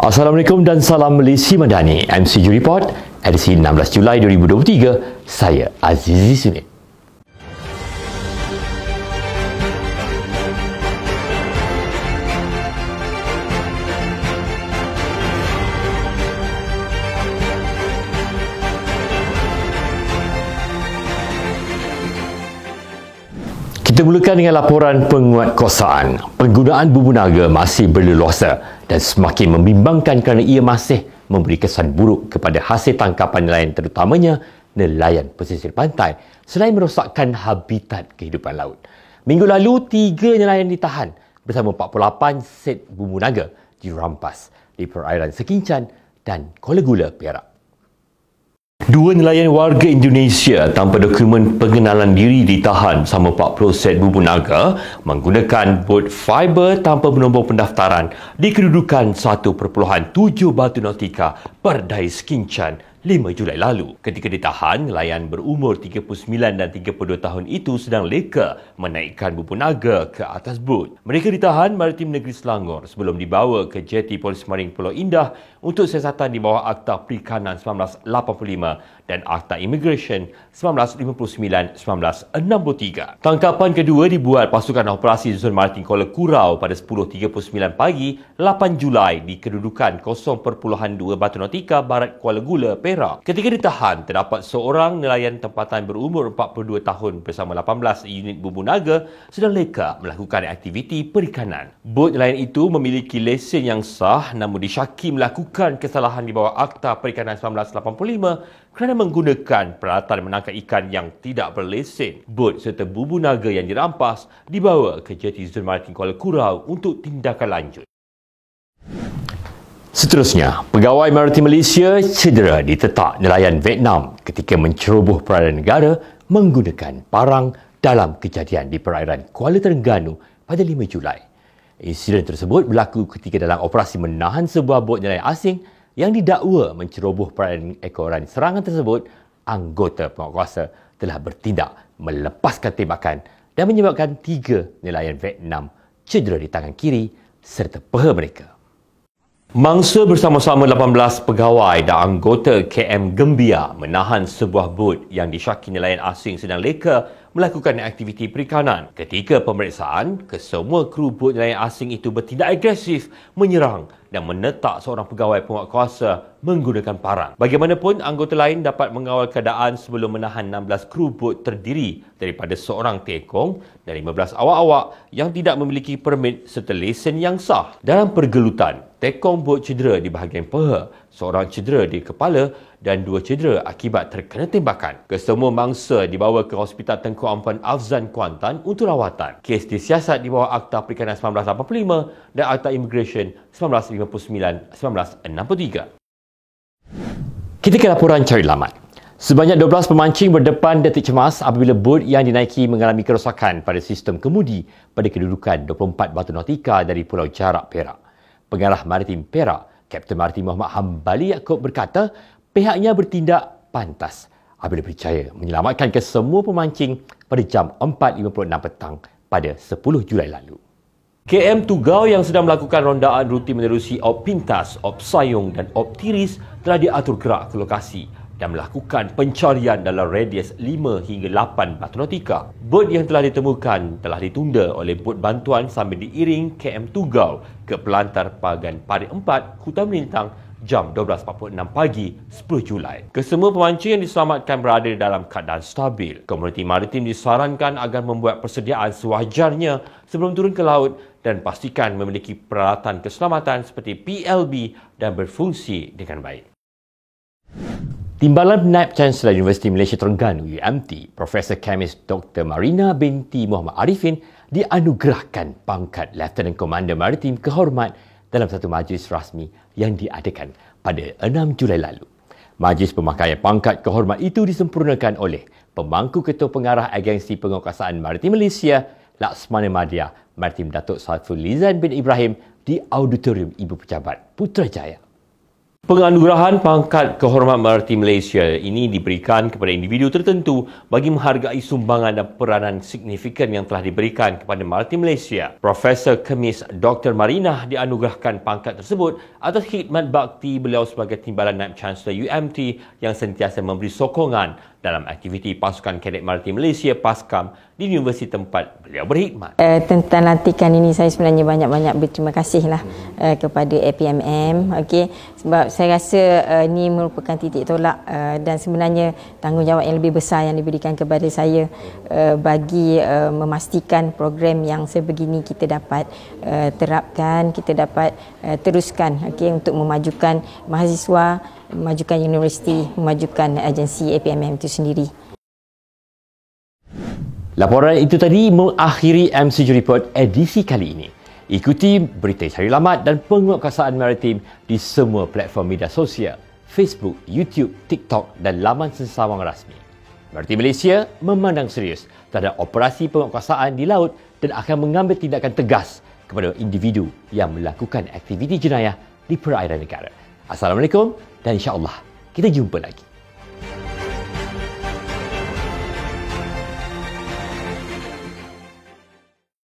Assalamualaikum dan salam Malaysia Madani. MCU Report edisi 16 Julai 2023. Saya Azizi Sunit. Kita mulakan dengan laporan penguatkuasaan. Penggunaan bumbu naga masih berleluasa dan semakin membimbangkan kerana ia masih memberi kesan buruk kepada hasil tangkapan nelayan terutamanya nelayan pesisir pantai selain merosakkan habitat kehidupan laut. Minggu lalu, tiga nelayan ditahan bersama 48 set bumbu naga dirampas di perairan Sekincan dan Kuala Gula, Perak. Dua nelayan warga Indonesia tanpa dokumen pengenalan diri ditahan sama 40 set bubu naga menggunakan bot fiber tanpa menombor pendaftaran di kedudukan 1.7 batu nautika per Dais Kinchan. 5 Julai lalu ketika ditahan nelayan berumur 39 dan 32 tahun itu sedang leka menaikkan bubu naga ke atas bot. Mereka ditahan Maritim Negeri Selangor sebelum dibawa ke jeti Polis Maring Pulau Indah untuk siasatan di bawah Akta Perikanan 1985 dan Akta Immigration 1959-1963. Tangkapan kedua dibuat pasukan operasi Zon Maritim Kuala Kurau pada 10.39 pagi 8 Julai di kedudukan 0.2 Batu Nautika Barat Kuala Gula, Perak. Ketika ditahan, terdapat seorang nelayan tempatan berumur 42 tahun bersama 18 unit bumbu naga sedang leka melakukan aktiviti perikanan. Bot nelayan itu memiliki lesen yang sah namun disyaki melakukan kesalahan di bawah Akta Perikanan 1985 kerana menggunakan peralatan menangkap ikan yang tidak berlesen. Bot serta bumbu naga yang dirampas dibawa ke Jeti Zul Kuala Kurau untuk tindakan lanjut. Seterusnya, pegawai maritim Malaysia cedera ditetak nelayan Vietnam ketika menceroboh peranan negara menggunakan parang dalam kejadian di perairan Kuala Terengganu pada 5 Julai. Insiden tersebut berlaku ketika dalam operasi menahan sebuah bot nelayan asing yang didakwa menceroboh peranan ekoran serangan tersebut, anggota penguasa telah bertindak melepaskan tembakan dan menyebabkan tiga nelayan Vietnam cedera di tangan kiri serta peha mereka. Mangsa bersama-sama 18 pegawai dan anggota KM Gembia menahan sebuah bot yang disyaki nelayan asing sedang leka melakukan aktiviti perikanan. Ketika pemeriksaan, kesemua kru bot nelayan asing itu bertindak agresif menyerang dan menetak seorang pegawai penguat kuasa menggunakan parang. Bagaimanapun, anggota lain dapat mengawal keadaan sebelum menahan 16 kru bot terdiri daripada seorang tekong dan 15 awak-awak yang tidak memiliki permit serta lesen yang sah. Dalam pergelutan, tekong bot cedera di bahagian peha, seorang cedera di kepala dan dua cedera akibat terkena tembakan. Kesemua mangsa dibawa ke Hospital Tengku Ampan Afzan Kuantan untuk rawatan. Kes disiasat di bawah Akta Perikanan 1985 dan Akta Immigration 1985. 1963. Kita ke laporan cari lamat. Sebanyak 12 pemancing berdepan detik cemas apabila bot yang dinaiki mengalami kerosakan pada sistem kemudi pada kedudukan 24 batu nautika dari Pulau Jarak Perak. Pengarah Maritim Perak, Kapten Maritim Muhammad Hambali Yaakob berkata pihaknya bertindak pantas apabila percaya menyelamatkan kesemua pemancing pada jam 4.56 petang pada 10 Julai lalu. KM Tugau yang sedang melakukan rondaan rutin menerusi Op Pintas, Op Sayung dan Op Tiris telah diatur gerak ke lokasi dan melakukan pencarian dalam radius 5 hingga 8 batu nautika. Bot yang telah ditemukan telah ditunda oleh bot bantuan sambil diiring KM Tugau ke pelantar Pagan parit 4, Kutai Melintang jam 12.46 pagi 10 Julai. Kesemua pemancing yang diselamatkan berada dalam keadaan stabil. Komuniti maritim disarankan agar membuat persediaan sewajarnya sebelum turun ke laut dan pastikan memiliki peralatan keselamatan seperti PLB dan berfungsi dengan baik. Timbalan Naib Chancellor Universiti Malaysia Terengganu UMT, Profesor Kemis Dr. Marina binti Muhammad Arifin dianugerahkan pangkat Lieutenant Commander Maritim Kehormat dalam satu majlis rasmi yang diadakan pada 6 Julai lalu. Majlis pemakaian pangkat kehormat itu disempurnakan oleh Pemangku Ketua Pengarah Agensi Pengokasaan Maritim Malaysia, Laksmana Madia, Maritim Datuk Saiful Saifulizan bin Ibrahim di Auditorium Ibu Pejabat Putrajaya. Penganugerahan pangkat kehormat merti Malaysia ini diberikan kepada individu tertentu bagi menghargai sumbangan dan peranan signifikan yang telah diberikan kepada merti Malaysia. Profesor Kemis Dr. Marinah dianugerahkan pangkat tersebut atas khidmat bakti beliau sebagai timbalan Naib Chancellor UMT yang sentiasa memberi sokongan dalam aktiviti pasukan kadet maritim Malaysia PASKAM di universiti tempat beliau berkhidmat. Uh, tentang latihan ini saya sebenarnya banyak-banyak berterima kasihlah hmm. uh, eh, kepada APMM okey sebab saya rasa uh, ini merupakan titik tolak uh, dan sebenarnya tanggungjawab yang lebih besar yang diberikan kepada saya uh, bagi uh, memastikan program yang sebegini kita dapat uh, terapkan kita dapat uh, teruskan okey untuk memajukan mahasiswa memajukan universiti, memajukan agensi APMM itu sendiri. Laporan itu tadi mengakhiri MCG Report edisi kali ini. Ikuti berita cari lamat dan penguatkuasaan maritim di semua platform media sosial, Facebook, YouTube, TikTok dan laman sesawang rasmi. Maritim Malaysia memandang serius terhadap operasi penguatkuasaan di laut dan akan mengambil tindakan tegas kepada individu yang melakukan aktiviti jenayah di perairan negara. Assalamualaikum dan insyaallah kita jumpa lagi.